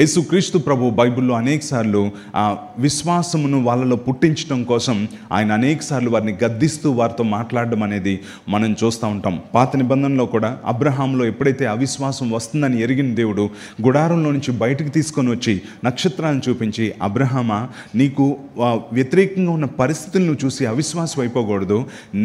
యేసుక్రీస్తు ప్రభు బైబిల్లో అనేకసార్లు ఆ విశ్వాసమును వాళ్ళలో పుట్టించడం కోసం ఆయన అనేకసార్లు వారిని గద్దిస్తూ వారితో మాట్లాడడం అనేది మనం చూస్తూ ఉంటాం పాత నిబంధనలో కూడా అబ్రహాంలో ఎప్పుడైతే అవిశ్వాసం వస్తుందని ఎరిగిన దేవుడు గుడారంలో నుంచి బయటకు తీసుకొని వచ్చి నక్షత్రాలను చూపించి అబ్రహామా నీకు వ్యతిరేకంగా ఉన్న పరిస్థితులను చూసి అవిశ్వాసం అయిపోకూడదు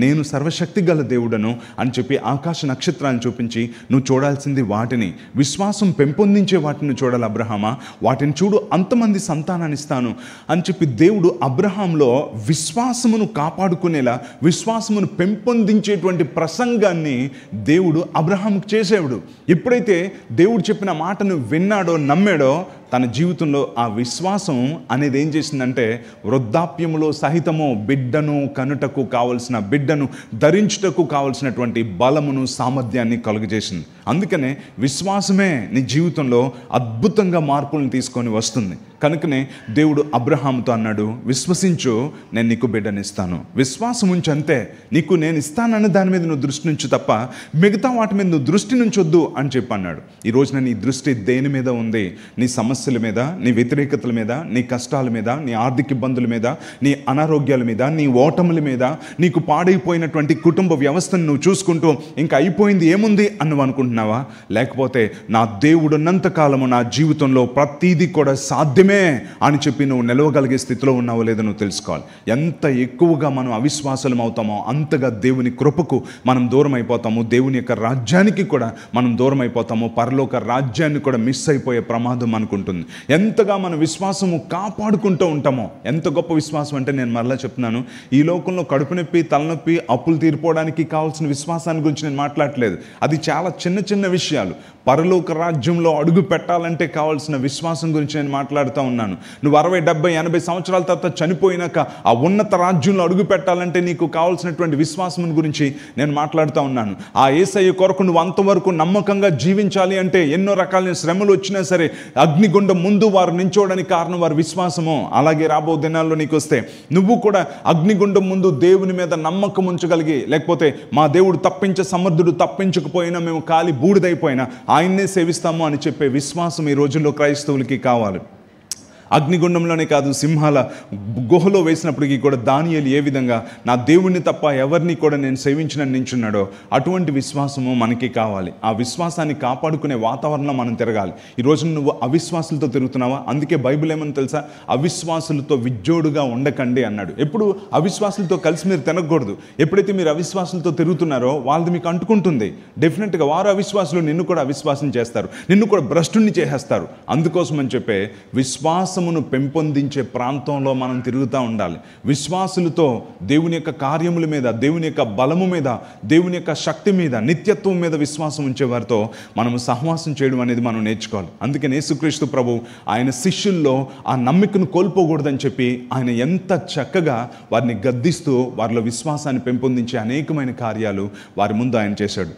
నేను సర్వశక్తి గల దేవుడను అని చెప్పి ఆకాశ నక్షత్రాలను చూపించి నువ్వు చూడాల్సింది వాటిని విశ్వాసం పెంపొందించే వాటిని చూడాలి అబ్రహాం అబ్రహామా వాటిని చూడు అంతమంది సంతానాన్నిస్తాను అని చెప్పి దేవుడు అబ్రహాంలో విశ్వాసమును కాపాడుకునేలా విశ్వాసమును పెంపొందించేటువంటి ప్రసంగాన్ని దేవుడు అబ్రహాంకి చేసేవాడు ఎప్పుడైతే దేవుడు చెప్పిన మాటను విన్నాడో నమ్మాడో తన జీవితంలో ఆ విశ్వాసం అనేది ఏం చేసిందంటే వృద్ధాప్యములో సహితము బిడ్డను కనుటకు కావలసిన బిడ్డను ధరించుటకు కావలసినటువంటి బలమును సామర్థ్యాన్ని కలుగజేసింది అందుకనే విశ్వాసమే నీ జీవితంలో అద్భుతంగా మార్పులను తీసుకొని వస్తుంది కనుకనే దేవుడు అబ్రహాముతో అన్నాడు విశ్వసించు నేను నీకు బిడ్డనిస్తాను విశ్వాసం ఉంచు అంతే నీకు నేను ఇస్తానన్న దాని మీద నువ్వు దృష్టి నుంచి తప్ప మిగతా వాటి మీద నువ్వు దృష్టి నుంచి వద్దు అని చెప్పి అన్నాడు ఈ రోజున నీ దృష్టి దేని మీద ఉంది నీ సమస్యల మీద నీ వ్యతిరేకతల మీద నీ కష్టాల మీద నీ ఆర్థిక ఇబ్బందుల మీద నీ అనారోగ్యాల మీద నీ ఓటముల మీద నీకు పాడైపోయినటువంటి కుటుంబ వ్యవస్థను నువ్వు చూసుకుంటూ ఇంకా అయిపోయింది ఏముంది అని నువ్వు అనుకుంటున్నావా లేకపోతే నా దేవుడున్నంత కాలము నా జీవితంలో ప్రతీది కూడా సాధ్యం నిజమే అని చెప్పి నువ్వు నిలవగలిగే స్థితిలో ఉన్నావో లేదో నువ్వు తెలుసుకోవాలి ఎంత ఎక్కువగా మనం అవిశ్వాసం అవుతామో అంతగా దేవుని కృపకు మనం దూరం అయిపోతాము దేవుని యొక్క రాజ్యానికి కూడా మనం దూరం అయిపోతాము పరలోక రాజ్యాన్ని కూడా మిస్ అయిపోయే ప్రమాదం అనుకుంటుంది ఎంతగా మన విశ్వాసము కాపాడుకుంటూ ఉంటామో ఎంత గొప్ప విశ్వాసం అంటే నేను మరలా చెప్తున్నాను ఈ లోకంలో కడుపు నొప్పి తలనొప్పి అప్పులు తీరిపోవడానికి కావాల్సిన విశ్వాసాన్ని గురించి నేను మాట్లాడలేదు అది చాలా చిన్న చిన్న విషయాలు పరలోక రాజ్యంలో అడుగు పెట్టాలంటే కావాల్సిన విశ్వాసం గురించి నేను మాట్లాడుతున్నాను చెప్తా ఉన్నాను నువ్వు అరవై డెబ్బై ఎనభై సంవత్సరాల తర్వాత చనిపోయినాక ఆ ఉన్నత రాజ్యంలో అడుగు పెట్టాలంటే నీకు కావాల్సినటువంటి విశ్వాసం గురించి నేను మాట్లాడుతూ ఉన్నాను ఆ ఏసయ్య కొరకు నువ్వు అంతవరకు నమ్మకంగా జీవించాలి అంటే ఎన్నో రకాలైన శ్రమలు వచ్చినా సరే అగ్నిగుండం ముందు వారు నించోవడానికి కారణం వారి విశ్వాసము అలాగే రాబో దినాల్లో నీకు వస్తే నువ్వు కూడా అగ్నిగుండం ముందు దేవుని మీద నమ్మకం ఉంచగలిగి లేకపోతే మా దేవుడు తప్పించే సమర్థుడు తప్పించకపోయినా మేము కాలి బూడిదైపోయినా ఆయన్నే సేవిస్తాము అని చెప్పే విశ్వాసం ఈ రోజుల్లో క్రైస్తవులకి కావాలి అగ్నిగుండంలోనే కాదు సింహాల గుహలో వేసినప్పటికీ కూడా దానియలు ఏ విధంగా నా దేవుణ్ణి తప్ప ఎవరిని కూడా నేను సేవించిన నించున్నాడో అటువంటి విశ్వాసము మనకి కావాలి ఆ విశ్వాసాన్ని కాపాడుకునే వాతావరణం మనం తిరగాలి ఈరోజు నువ్వు అవిశ్వాసులతో తిరుగుతున్నావా అందుకే బైబిల్ ఏమని తెలుసా అవిశ్వాసులతో విజ్జోడుగా ఉండకండి అన్నాడు ఎప్పుడు అవిశ్వాసులతో కలిసి మీరు తినకూడదు ఎప్పుడైతే మీరు అవిశ్వాసులతో తిరుగుతున్నారో వాళ్ళది మీకు అంటుకుంటుంది డెఫినెట్గా వారు అవిశ్వాసులు నిన్ను కూడా అవిశ్వాసం చేస్తారు నిన్ను కూడా భ్రష్టుని చేసేస్తారు అందుకోసం అని చెప్పే విశ్వాస విశ్వాసమును పెంపొందించే ప్రాంతంలో మనం తిరుగుతూ ఉండాలి విశ్వాసులతో దేవుని యొక్క కార్యముల మీద దేవుని యొక్క బలము మీద దేవుని యొక్క శక్తి మీద నిత్యత్వం మీద విశ్వాసం ఉంచే వారితో మనము సహవాసం చేయడం అనేది మనం నేర్చుకోవాలి అందుకని యేసుక్రీస్తు ప్రభు ఆయన శిష్యుల్లో ఆ నమ్మికను కోల్పోకూడదని చెప్పి ఆయన ఎంత చక్కగా వారిని గద్దిస్తూ వారిలో విశ్వాసాన్ని పెంపొందించే అనేకమైన కార్యాలు వారి ముందు ఆయన చేశాడు